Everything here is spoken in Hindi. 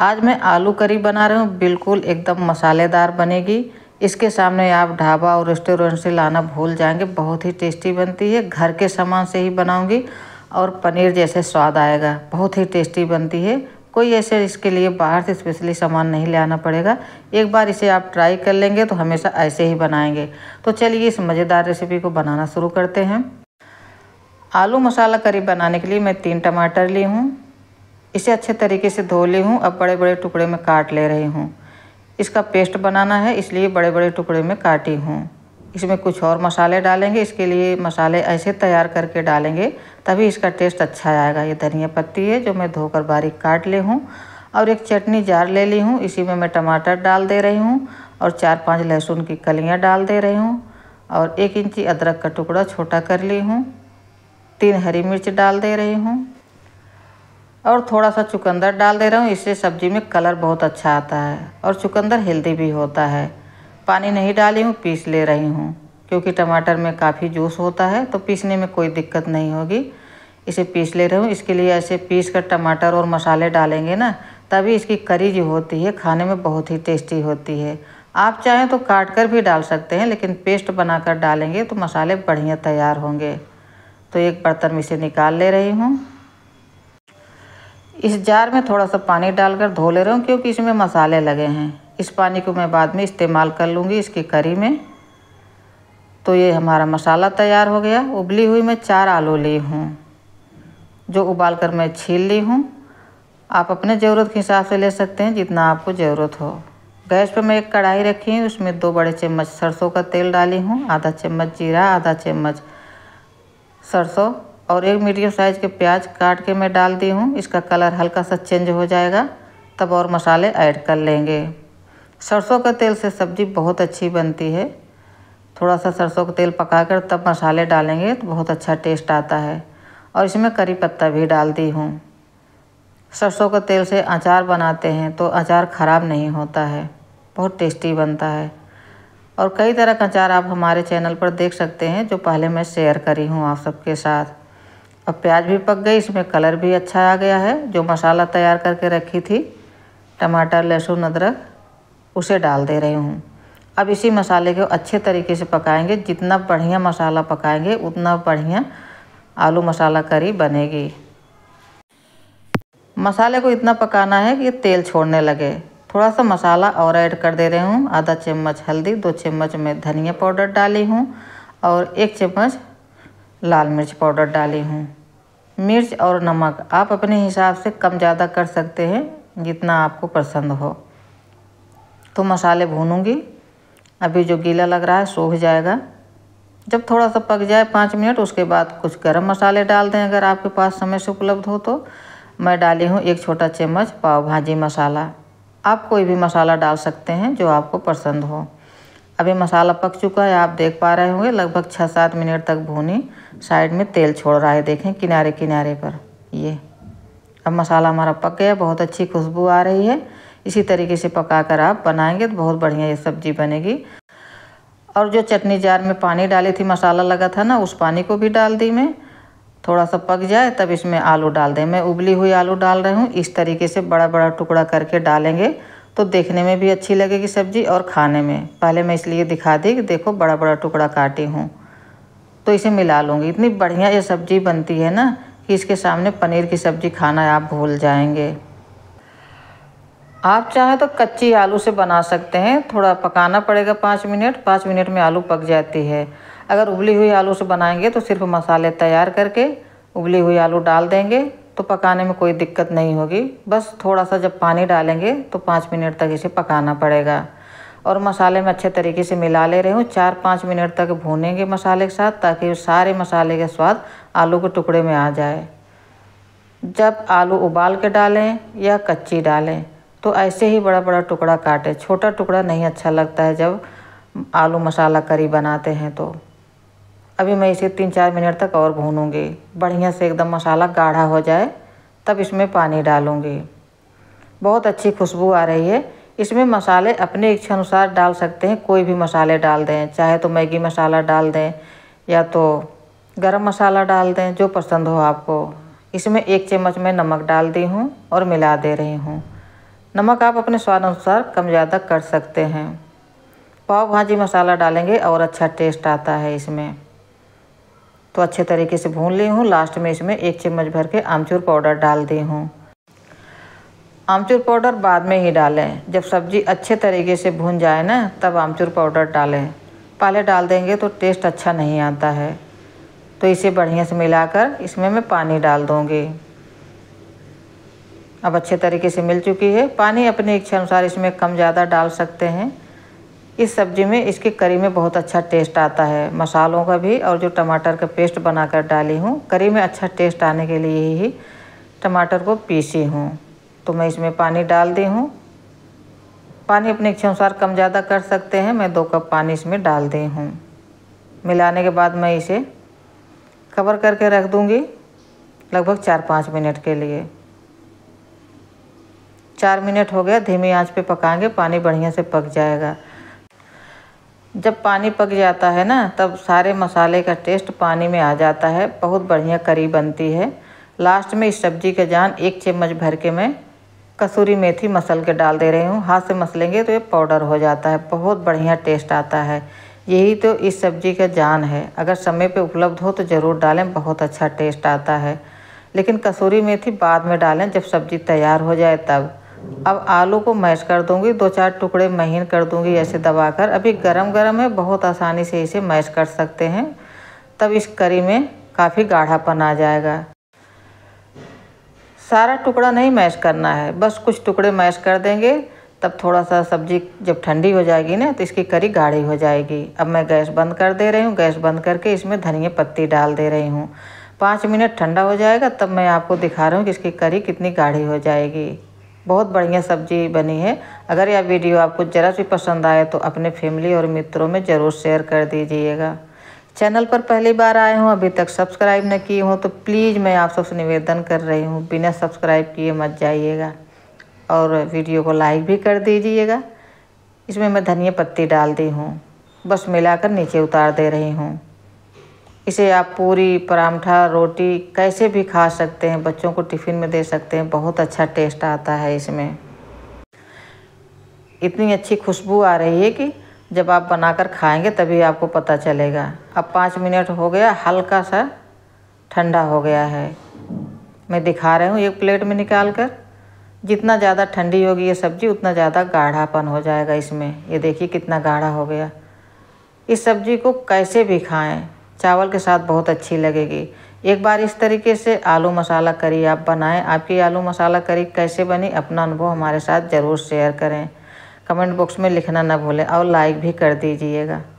आज मैं आलू करी बना रही हूँ बिल्कुल एकदम मसालेदार बनेगी इसके सामने आप ढाबा और रेस्टोरेंट से लाना भूल जाएंगे बहुत ही टेस्टी बनती है घर के सामान से ही बनाऊँगी और पनीर जैसे स्वाद आएगा बहुत ही टेस्टी बनती है कोई ऐसे इसके लिए बाहर से स्पेशली सामान नहीं ले आना पड़ेगा एक बार इसे आप ट्राई कर लेंगे तो हमेशा ऐसे ही बनाएंगे तो चलिए इस मज़ेदार रेसिपी को बनाना शुरू करते हैं आलू मसाला करी बनाने के लिए मैं तीन टमाटर ली हूँ इसे अच्छे तरीके से धो ली हूँ अब बड़े बड़े टुकड़े में काट ले रही हूँ इसका पेस्ट बनाना है इसलिए बड़े बड़े टुकड़े में काटी हूँ इसमें कुछ और मसाले डालेंगे इसके लिए मसाले ऐसे तैयार करके डालेंगे तभी इसका टेस्ट अच्छा आएगा ये धनिया पत्ती है जो मैं धोकर बारीक काट ली हूँ और एक चटनी जार ले ली हूँ इसी में मैं टमाटर डाल दे रही हूँ और चार पाँच लहसुन की कलियाँ डाल दे रही हूँ और एक इंची अदरक का टुकड़ा छोटा कर ली हूँ तीन हरी मिर्च डाल दे रही हूँ और थोड़ा सा चुकंदर डाल दे रहा हूँ इससे सब्ज़ी में कलर बहुत अच्छा आता है और चुकंदर हेल्दी भी होता है पानी नहीं डाली हूँ पीस ले रही हूँ क्योंकि टमाटर में काफ़ी जूस होता है तो पीसने में कोई दिक्कत नहीं होगी इसे पीस ले रही हूँ इसके लिए ऐसे पीस कर टमाटर और मसाले डालेंगे ना तभी इसकी करी जो होती है खाने में बहुत ही टेस्टी होती है आप चाहें तो काट कर भी डाल सकते हैं लेकिन पेस्ट बनाकर डालेंगे तो मसाले बढ़िया तैयार होंगे तो एक बर्तन में इसे निकाल ले रही हूँ इस जार में थोड़ा सा पानी डालकर धो ले रहा हूँ क्योंकि इसमें मसाले लगे हैं इस पानी को मैं बाद में इस्तेमाल कर लूँगी इसकी करी में तो ये हमारा मसाला तैयार हो गया उबली हुई मैं चार आलू ली हूँ जो उबाल कर मैं छील ली हूँ आप अपने ज़रूरत के हिसाब से ले सकते हैं जितना आपको ज़रूरत हो गैस पर मैं एक कढ़ाई रखी हूँ उसमें दो बड़े चम्मच सरसों का तेल डाली हूँ आधा चम्मच जीरा आधा चम्मच सरसों और एक मीडियम साइज़ के प्याज काट के मैं डाल दी हूँ इसका कलर हल्का सा चेंज हो जाएगा तब और मसाले ऐड कर लेंगे सरसों का तेल से सब्ज़ी बहुत अच्छी बनती है थोड़ा सा सरसों का तेल पकाकर तब मसाले डालेंगे तो बहुत अच्छा टेस्ट आता है और इसमें करी पत्ता भी डाल दी हूँ सरसों का तेल से अचार बनाते हैं तो अचार ख़राब नहीं होता है बहुत टेस्टी बनता है और कई तरह का अचार आप हमारे चैनल पर देख सकते हैं जो पहले मैं शेयर करी हूँ आप सबके साथ अब प्याज भी पक गई इसमें कलर भी अच्छा आ गया है जो मसाला तैयार करके रखी थी टमाटर लहसुन अदरक उसे डाल दे रही हूँ अब इसी मसाले को अच्छे तरीके से पकाएंगे जितना बढ़िया मसाला पकाएंगे उतना बढ़िया आलू मसाला करी बनेगी मसाले को इतना पकाना है कि तेल छोड़ने लगे थोड़ा सा मसाला और ऐड कर दे रही हूँ आधा चम्मच हल्दी दो चम्मच में धनिया पाउडर डाली हूँ और एक चम्मच लाल मिर्च पाउडर डाली हूँ मिर्च और नमक आप अपने हिसाब से कम ज़्यादा कर सकते हैं जितना आपको पसंद हो तो मसाले भूनूंगी अभी जो गीला लग रहा है सूख जाएगा जब थोड़ा सा पक जाए पाँच मिनट उसके बाद कुछ गर्म मसाले डाल दें अगर आपके पास समय से उपलब्ध हो तो मैं डाली हूँ एक छोटा चम्मच पाव भाजी मसाला आप कोई भी मसाला डाल सकते हैं जो आपको पसंद हो अभी मसाला पक चुका है आप देख पा रहे होंगे लगभग छः सात मिनट तक भूनी साइड में तेल छोड़ रहा है देखें किनारे किनारे पर ये अब मसाला हमारा पक गया बहुत अच्छी खुशबू आ रही है इसी तरीके से पका कर आप बनाएंगे तो बहुत बढ़िया ये सब्जी बनेगी और जो चटनी जार में पानी डाली थी मसाला लगा था ना उस पानी को भी डाल दी मैं थोड़ा सा पक जाए तब इसमें आलू डाल दें मैं उबली हुई आलू डाल रही हूँ इस तरीके से बड़ा बड़ा टुकड़ा करके डालेंगे तो देखने में भी अच्छी लगेगी सब्जी और खाने में पहले मैं इसलिए दिखा दी कि देखो बड़ा बड़ा टुकड़ा काटी हूँ तो इसे मिला लूँगी इतनी बढ़िया ये सब्ज़ी बनती है ना कि इसके सामने पनीर की सब्ज़ी खाना आप भूल जाएंगे आप चाहें तो कच्ची आलू से बना सकते हैं थोड़ा पकाना पड़ेगा पाँच मिनट पाँच मिनट में आलू पक जाती है अगर उबली हुई आलू से बनाएंगे तो सिर्फ मसाले तैयार करके उबली हुई आलू डाल देंगे तो पकाने में कोई दिक्कत नहीं होगी बस थोड़ा सा जब पानी डालेंगे तो पाँच मिनट तक इसे पकाना पड़ेगा और मसाले में अच्छे तरीके से मिला ले रही हूँ चार पाँच मिनट तक भूनेंगे मसाले के साथ ताकि सारे मसाले का स्वाद आलू के टुकड़े में आ जाए जब आलू उबाल के डालें या कच्ची डालें तो ऐसे ही बड़ा बड़ा टुकड़ा काटें छोटा टुकड़ा नहीं अच्छा लगता है जब आलू मसाला करी बनाते हैं तो अभी मैं इसे तीन चार मिनट तक और भूनूंगी बढ़िया से एकदम मसाला गाढ़ा हो जाए तब इसमें पानी डालूंगी बहुत अच्छी खुशबू आ रही है इसमें मसाले अपने इच्छा अनुसार डाल सकते हैं कोई भी मसाले डाल दें चाहे तो मैगी मसाला डाल दें या तो गरम मसाला डाल दें जो पसंद हो आपको इसमें एक चम्मच में नमक डाल दी हूँ और मिला दे रही हूँ नमक आप अपने स्वाद अनुसार कम ज़्यादा कर सकते हैं पाव भाजी मसाला डालेंगे और अच्छा टेस्ट आता है इसमें तो अच्छे तरीके से भून ली हूँ लास्ट में इसमें एक चम्मच भर के आमचूर पाउडर डाल दी हूँ आमचूर पाउडर बाद में ही डालें जब सब्ज़ी अच्छे तरीके से भून जाए ना तब आमचूर पाउडर डालें पहले डाल देंगे तो टेस्ट अच्छा नहीं आता है तो इसे बढ़िया से मिलाकर इसमें मैं पानी डाल दूँगी अब अच्छे तरीके से मिल चुकी है पानी अपनी इच्छा अनुसार इसमें कम ज़्यादा डाल सकते हैं इस सब्ज़ी में इसके करी में बहुत अच्छा टेस्ट आता है मसालों का भी और जो टमाटर का पेस्ट बनाकर डाली हूँ करी में अच्छा टेस्ट आने के लिए ही टमाटर को पीसी हूँ तो मैं इसमें पानी डाल दी हूँ पानी अपने इच्छा अनुसार कम ज़्यादा कर सकते हैं मैं दो कप पानी इसमें डाल दी हूँ मिलाने के बाद मैं इसे कवर करके रख दूँगी लगभग चार पाँच मिनट के लिए चार मिनट हो गया धीमी आंच पे पकाएंगे पानी बढ़िया से पक जाएगा जब पानी पक जाता है ना तब सारे मसाले का टेस्ट पानी में आ जाता है बहुत बढ़िया करी बनती है लास्ट में इस सब्जी का जान एक चम्मच भर के मैं कसूरी मेथी मसल के डाल दे रही हूँ हाथ से मसलेंगे तो ये पाउडर हो जाता है बहुत बढ़िया टेस्ट आता है यही तो इस सब्ज़ी का जान है अगर समय पे उपलब्ध हो तो ज़रूर डालें बहुत अच्छा टेस्ट आता है लेकिन कसूरी मेथी बाद में डालें जब सब्ज़ी तैयार हो जाए तब अब आलू को मैश कर दूंगी दो चार टुकड़े महीन कर दूंगी ऐसे दबाकर अभी गरम गरम है बहुत आसानी से इसे मैश कर सकते हैं तब इस करी में काफ़ी गाढ़ापन आ जाएगा सारा टुकड़ा नहीं मैश करना है बस कुछ टुकड़े मैश कर देंगे तब थोड़ा सा सब्जी जब ठंडी हो जाएगी ना तो इसकी करी गाढ़ी हो जाएगी अब मैं गैस बंद कर दे रही हूँ गैस बंद करके इसमें धनिया पत्ती डाल दे रही हूँ पाँच मिनट ठंडा हो जाएगा तब मैं आपको दिखा रहा हूँ कि इसकी करी कितनी गाढ़ी हो जाएगी बहुत बढ़िया सब्जी बनी है अगर यह वीडियो आपको ज़रा भी पसंद आए तो अपने फैमिली और मित्रों में ज़रूर शेयर कर दीजिएगा चैनल पर पहली बार आए हों अभी तक सब्सक्राइब न किए हों तो प्लीज़ मैं आप सबसे निवेदन कर रही हूँ बिना सब्सक्राइब किए मत जाइएगा और वीडियो को लाइक भी कर दीजिएगा इसमें मैं धनिया पत्ती डाल दी हूँ बस मिलाकर नीचे उतार दे रही हूँ इसे आप पूरी परांठा रोटी कैसे भी खा सकते हैं बच्चों को टिफ़िन में दे सकते हैं बहुत अच्छा टेस्ट आता है इसमें इतनी अच्छी खुशबू आ रही है कि जब आप बनाकर खाएंगे तभी आपको पता चलेगा अब पाँच मिनट हो गया हल्का सा ठंडा हो गया है मैं दिखा रही हूँ एक प्लेट में निकाल कर जितना ज़्यादा ठंडी होगी ये सब्ज़ी उतना ज़्यादा गाढ़ापन हो जाएगा इसमें ये देखिए कितना गाढ़ा हो गया इस सब्ज़ी को कैसे भी खाएं चावल के साथ बहुत अच्छी लगेगी एक बार इस तरीके से आलू मसाला करी आप बनाएं आपकी आलू मसाला करी कैसे बनी अपना अनुभव हमारे साथ ज़रूर शेयर करें कमेंट बॉक्स में लिखना ना भूलें और लाइक भी कर दीजिएगा